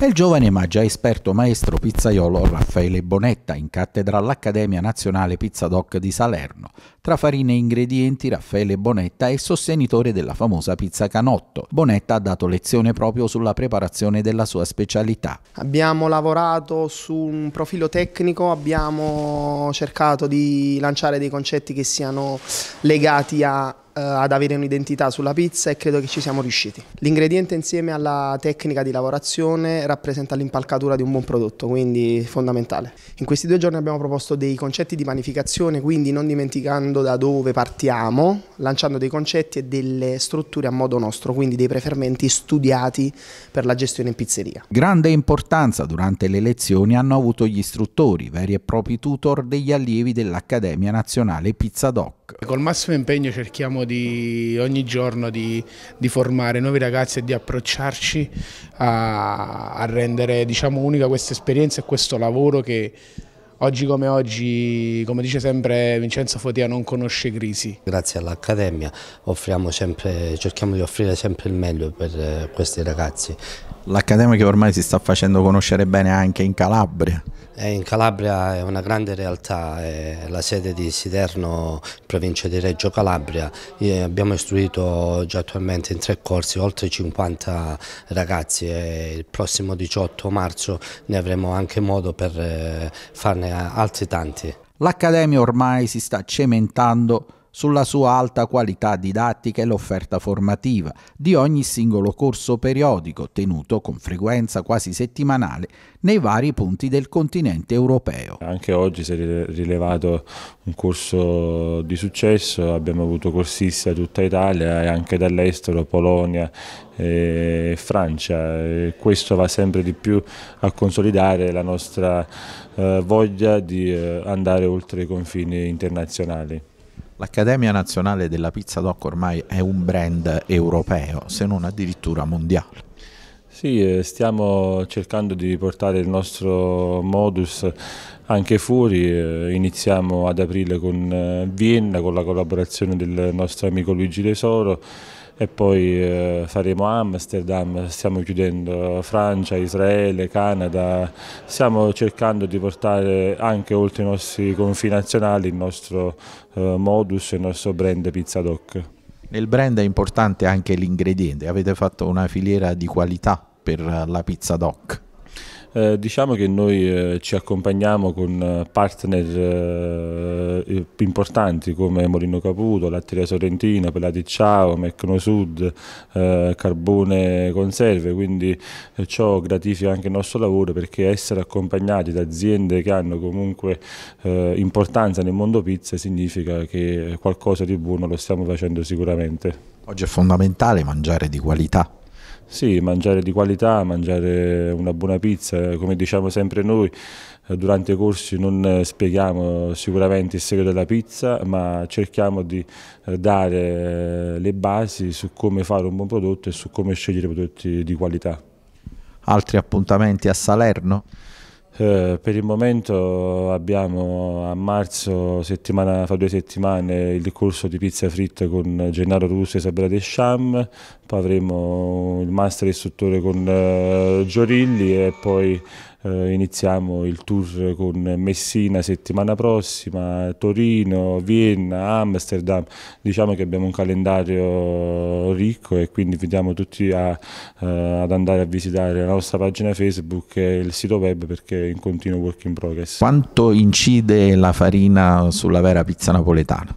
è il giovane ma già esperto maestro pizzaiolo Raffaele Bonetta in cattedra all'Accademia Nazionale Pizza Doc di Salerno. Tra farine e ingredienti Raffaele Bonetta è sostenitore della famosa pizza canotto. Bonetta ha dato lezione proprio sulla preparazione della sua specialità. Abbiamo lavorato su un profilo tecnico, abbiamo cercato di lanciare dei concetti che siano legati a eh, ad avere un'identità sulla pizza e credo che ci siamo riusciti. L'ingrediente insieme alla tecnica di lavorazione rappresenta l'impalcatura di un buon prodotto, quindi fondamentale. In questi due giorni abbiamo proposto dei concetti di panificazione, quindi non dimenticando da dove partiamo, lanciando dei concetti e delle strutture a modo nostro, quindi dei prefermenti studiati per la gestione in pizzeria. Grande importanza durante le lezioni hanno avuto gli istruttori, veri e propri tutor degli allievi dell'Accademia Nazionale Pizza Doc rock. Col massimo impegno cerchiamo di, ogni giorno di, di, formare nuovi ragazzi e di approcciarci a, a rendere diciamo, unica questa esperienza e questo lavoro che Oggi come oggi, come dice sempre Vincenzo Fotia, non conosce crisi. Grazie all'Accademia cerchiamo di offrire sempre il meglio per eh, questi ragazzi. L'Accademia che ormai si sta facendo conoscere bene anche in Calabria. Eh, in Calabria è una grande realtà, è la sede di Siderno, provincia di Reggio Calabria. Eh, abbiamo istruito già attualmente in tre corsi oltre 50 ragazzi e il prossimo 18 marzo ne avremo anche modo per eh, farne altri tanti. L'Accademia ormai si sta cementando sulla sua alta qualità didattica e l'offerta formativa di ogni singolo corso periodico tenuto con frequenza quasi settimanale nei vari punti del continente europeo. Anche oggi si è rilevato un corso di successo, abbiamo avuto corsisti da tutta Italia e anche dall'estero, Polonia e Francia. E questo va sempre di più a consolidare la nostra eh, voglia di eh, andare oltre i confini internazionali. L'Accademia Nazionale della Pizza Doc ormai è un brand europeo, se non addirittura mondiale. Sì, eh, stiamo cercando di riportare il nostro modus anche fuori, eh, iniziamo ad aprile con eh, Vienna, con la collaborazione del nostro amico Luigi Lesoro e poi eh, faremo Amsterdam, stiamo chiudendo Francia, Israele, Canada, stiamo cercando di portare anche oltre i nostri confini nazionali il nostro eh, modus il nostro brand Pizza Doc. Nel brand è importante anche l'ingrediente, avete fatto una filiera di qualità per eh, la Pizza Doc. Eh, diciamo che noi eh, ci accompagniamo con eh, partner eh, eh, più importanti come Molino Caputo, Latteria Sorrentina, Pelati Ciao, Mecno Sud, eh, Carbone Conserve, quindi eh, ciò gratifica anche il nostro lavoro perché essere accompagnati da aziende che hanno comunque eh, importanza nel mondo pizza significa che qualcosa di buono lo stiamo facendo sicuramente. Oggi è fondamentale mangiare di qualità. Sì, mangiare di qualità, mangiare una buona pizza, come diciamo sempre noi, eh, durante i corsi non eh, spieghiamo sicuramente il segreto della pizza, ma cerchiamo di eh, dare le basi su come fare un buon prodotto e su come scegliere prodotti di qualità. Altri appuntamenti a Salerno? Eh, per il momento abbiamo a marzo, settimana, fra due settimane, il corso di pizza fritta con Gennaro Russo e Sabra Deschamps, poi avremo il master istruttore con eh, Giorigli e poi eh, iniziamo il tour con Messina settimana prossima, Torino, Vienna, Amsterdam, diciamo che abbiamo un calendario ricco e quindi invitiamo tutti a, eh, ad andare a visitare la nostra pagina Facebook e il sito web perché è in continuo work in progress. Quanto incide la farina sulla vera pizza napoletana?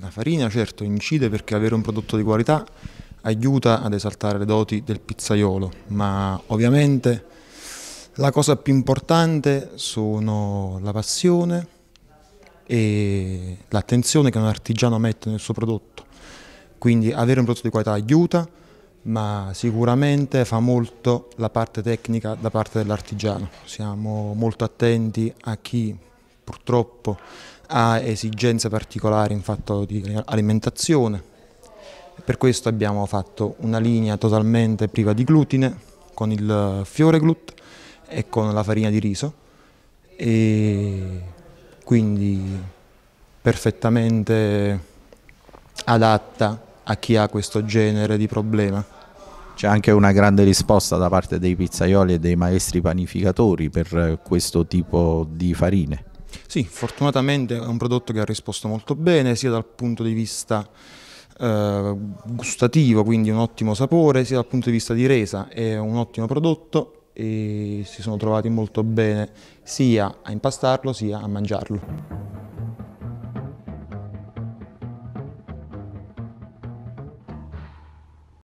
La farina certo incide perché avere un prodotto di qualità aiuta ad esaltare le doti del pizzaiolo, ma ovviamente la cosa più importante sono la passione e l'attenzione che un artigiano mette nel suo prodotto. Quindi avere un prodotto di qualità aiuta, ma sicuramente fa molto la parte tecnica da parte dell'artigiano. Siamo molto attenti a chi purtroppo ha esigenze particolari in fatto di alimentazione. Per questo abbiamo fatto una linea totalmente priva di glutine con il fiore glut e con la farina di riso e quindi perfettamente adatta a chi ha questo genere di problema. C'è anche una grande risposta da parte dei pizzaioli e dei maestri panificatori per eh, questo tipo di farine. Sì, fortunatamente è un prodotto che ha risposto molto bene sia dal punto di vista eh, gustativo, quindi un ottimo sapore, sia dal punto di vista di resa, è un ottimo prodotto e si sono trovati molto bene sia a impastarlo sia a mangiarlo.